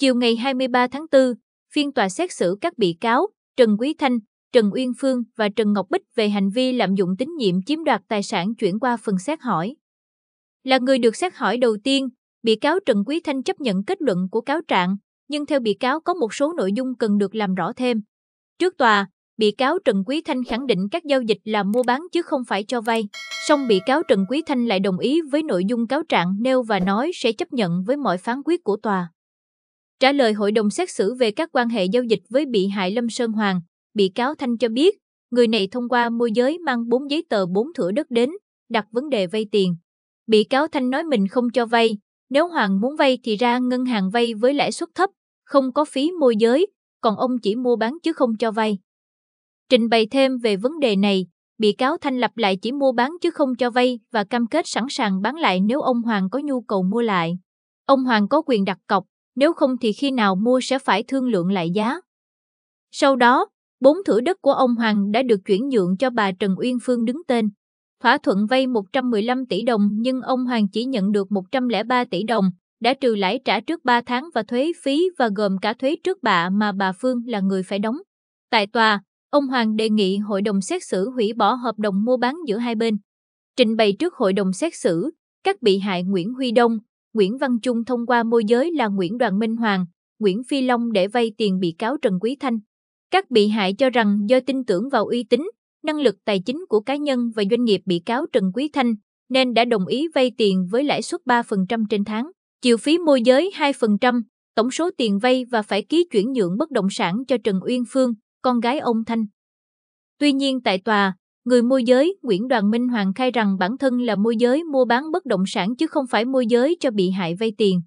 Chiều ngày 23 tháng 4, phiên tòa xét xử các bị cáo Trần Quý Thanh, Trần Uyên Phương và Trần Ngọc Bích về hành vi lạm dụng tín nhiệm chiếm đoạt tài sản chuyển qua phần xét hỏi. Là người được xét hỏi đầu tiên, bị cáo Trần Quý Thanh chấp nhận kết luận của cáo trạng, nhưng theo bị cáo có một số nội dung cần được làm rõ thêm. Trước tòa, bị cáo Trần Quý Thanh khẳng định các giao dịch là mua bán chứ không phải cho vay. Song bị cáo Trần Quý Thanh lại đồng ý với nội dung cáo trạng nêu và nói sẽ chấp nhận với mọi phán quyết của tòa. Trả lời hội đồng xét xử về các quan hệ giao dịch với bị hại Lâm Sơn Hoàng, bị cáo Thanh cho biết, người này thông qua môi giới mang 4 giấy tờ 4 thửa đất đến, đặt vấn đề vay tiền. Bị cáo Thanh nói mình không cho vay, nếu Hoàng muốn vay thì ra ngân hàng vay với lãi suất thấp, không có phí môi giới, còn ông chỉ mua bán chứ không cho vay. Trình bày thêm về vấn đề này, bị cáo Thanh lặp lại chỉ mua bán chứ không cho vay và cam kết sẵn sàng bán lại nếu ông Hoàng có nhu cầu mua lại. Ông Hoàng có quyền đặt cọc, nếu không thì khi nào mua sẽ phải thương lượng lại giá. Sau đó, bốn thửa đất của ông Hoàng đã được chuyển nhượng cho bà Trần Uyên Phương đứng tên. Thỏa thuận vay 115 tỷ đồng nhưng ông Hoàng chỉ nhận được 103 tỷ đồng, đã trừ lãi trả trước 3 tháng và thuế phí và gồm cả thuế trước bạ mà bà Phương là người phải đóng. Tại tòa, ông Hoàng đề nghị hội đồng xét xử hủy bỏ hợp đồng mua bán giữa hai bên. Trình bày trước hội đồng xét xử, các bị hại Nguyễn Huy Đông, Nguyễn Văn Trung thông qua môi giới là Nguyễn Đoàn Minh Hoàng, Nguyễn Phi Long để vay tiền bị cáo Trần Quý Thanh. Các bị hại cho rằng do tin tưởng vào uy tín, năng lực tài chính của cá nhân và doanh nghiệp bị cáo Trần Quý Thanh, nên đã đồng ý vay tiền với lãi suất 3% trên tháng, chịu phí môi giới 2%, tổng số tiền vay và phải ký chuyển nhượng bất động sản cho Trần Uyên Phương, con gái ông Thanh. Tuy nhiên tại tòa, Người môi giới Nguyễn Đoàn Minh Hoàng khai rằng bản thân là môi giới mua bán bất động sản chứ không phải môi giới cho bị hại vay tiền.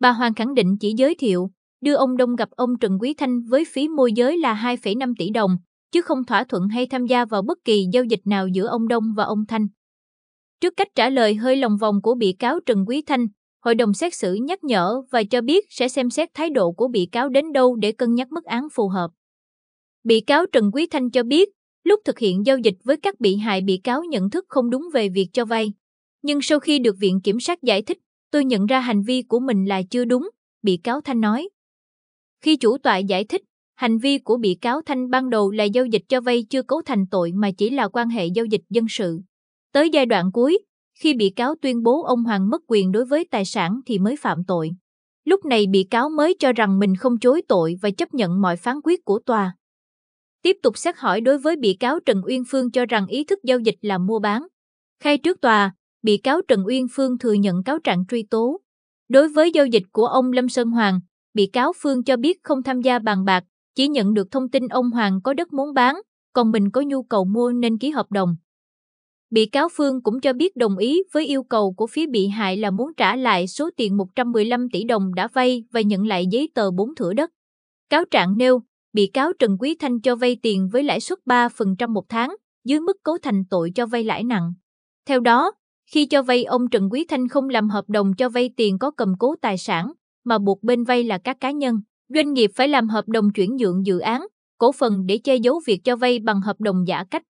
Bà Hoàng khẳng định chỉ giới thiệu, đưa ông Đông gặp ông Trần Quý Thanh với phí môi giới là 2,5 tỷ đồng, chứ không thỏa thuận hay tham gia vào bất kỳ giao dịch nào giữa ông Đông và ông Thanh. Trước cách trả lời hơi lòng vòng của bị cáo Trần Quý Thanh, hội đồng xét xử nhắc nhở và cho biết sẽ xem xét thái độ của bị cáo đến đâu để cân nhắc mức án phù hợp. Bị cáo Trần Quý Thanh cho biết Lúc thực hiện giao dịch với các bị hại bị cáo nhận thức không đúng về việc cho vay. Nhưng sau khi được Viện Kiểm sát giải thích, tôi nhận ra hành vi của mình là chưa đúng, bị cáo Thanh nói. Khi chủ tọa giải thích, hành vi của bị cáo Thanh ban đầu là giao dịch cho vay chưa cấu thành tội mà chỉ là quan hệ giao dịch dân sự. Tới giai đoạn cuối, khi bị cáo tuyên bố ông Hoàng mất quyền đối với tài sản thì mới phạm tội. Lúc này bị cáo mới cho rằng mình không chối tội và chấp nhận mọi phán quyết của tòa tiếp tục xét hỏi đối với bị cáo Trần Uyên Phương cho rằng ý thức giao dịch là mua bán. Khai trước tòa, bị cáo Trần Uyên Phương thừa nhận cáo trạng truy tố. Đối với giao dịch của ông Lâm Sơn Hoàng, bị cáo Phương cho biết không tham gia bàn bạc, chỉ nhận được thông tin ông Hoàng có đất muốn bán, còn mình có nhu cầu mua nên ký hợp đồng. Bị cáo Phương cũng cho biết đồng ý với yêu cầu của phía bị hại là muốn trả lại số tiền 115 tỷ đồng đã vay và nhận lại giấy tờ bốn thửa đất. Cáo trạng nêu, bị cáo Trần Quý Thanh cho vay tiền với lãi suất 3% một tháng, dưới mức cấu thành tội cho vay lãi nặng. Theo đó, khi cho vay ông Trần Quý Thanh không làm hợp đồng cho vay tiền có cầm cố tài sản, mà buộc bên vay là các cá nhân, doanh nghiệp phải làm hợp đồng chuyển nhượng dự án, cổ phần để che giấu việc cho vay bằng hợp đồng giả cách.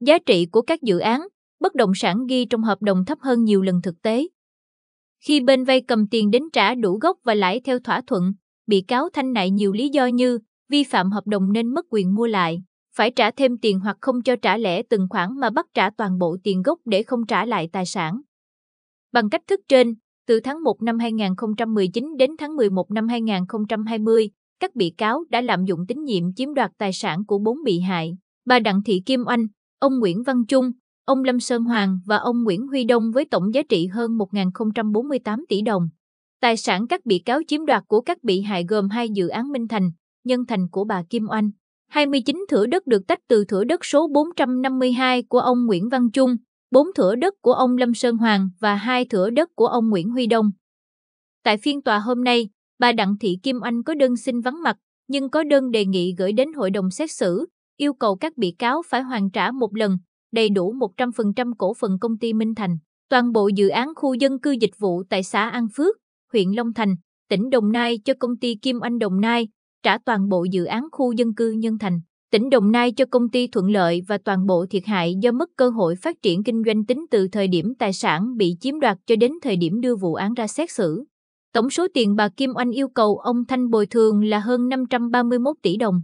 Giá trị của các dự án, bất động sản ghi trong hợp đồng thấp hơn nhiều lần thực tế. Khi bên vay cầm tiền đến trả đủ gốc và lãi theo thỏa thuận, bị cáo Thanh nại nhiều lý do như vi phạm hợp đồng nên mất quyền mua lại, phải trả thêm tiền hoặc không cho trả lẻ từng khoản mà bắt trả toàn bộ tiền gốc để không trả lại tài sản. Bằng cách thức trên, từ tháng 1 năm 2019 đến tháng 11 năm 2020, các bị cáo đã lạm dụng tín nhiệm chiếm đoạt tài sản của bốn bị hại, bà Đặng Thị Kim Oanh, ông Nguyễn Văn Trung, ông Lâm Sơn Hoàng và ông Nguyễn Huy Đông với tổng giá trị hơn 1.048 tỷ đồng. Tài sản các bị cáo chiếm đoạt của các bị hại gồm hai dự án Minh Thành, nhân thành của bà Kim Oanh. 29 thửa đất được tách từ thửa đất số 452 của ông Nguyễn Văn Trung, 4 thửa đất của ông Lâm Sơn Hoàng và 2 thửa đất của ông Nguyễn Huy Đông. Tại phiên tòa hôm nay, bà Đặng Thị Kim Anh có đơn xin vắng mặt, nhưng có đơn đề nghị gửi đến hội đồng xét xử, yêu cầu các bị cáo phải hoàn trả một lần, đầy đủ 100% cổ phần công ty Minh Thành, toàn bộ dự án khu dân cư dịch vụ tại xã An Phước, huyện Long Thành, tỉnh Đồng Nai cho công ty Kim Anh Đồng Nai, trả toàn bộ dự án khu dân cư Nhân Thành. Tỉnh Đồng Nai cho công ty thuận lợi và toàn bộ thiệt hại do mất cơ hội phát triển kinh doanh tính từ thời điểm tài sản bị chiếm đoạt cho đến thời điểm đưa vụ án ra xét xử. Tổng số tiền bà Kim Oanh yêu cầu ông Thanh bồi thường là hơn 531 tỷ đồng.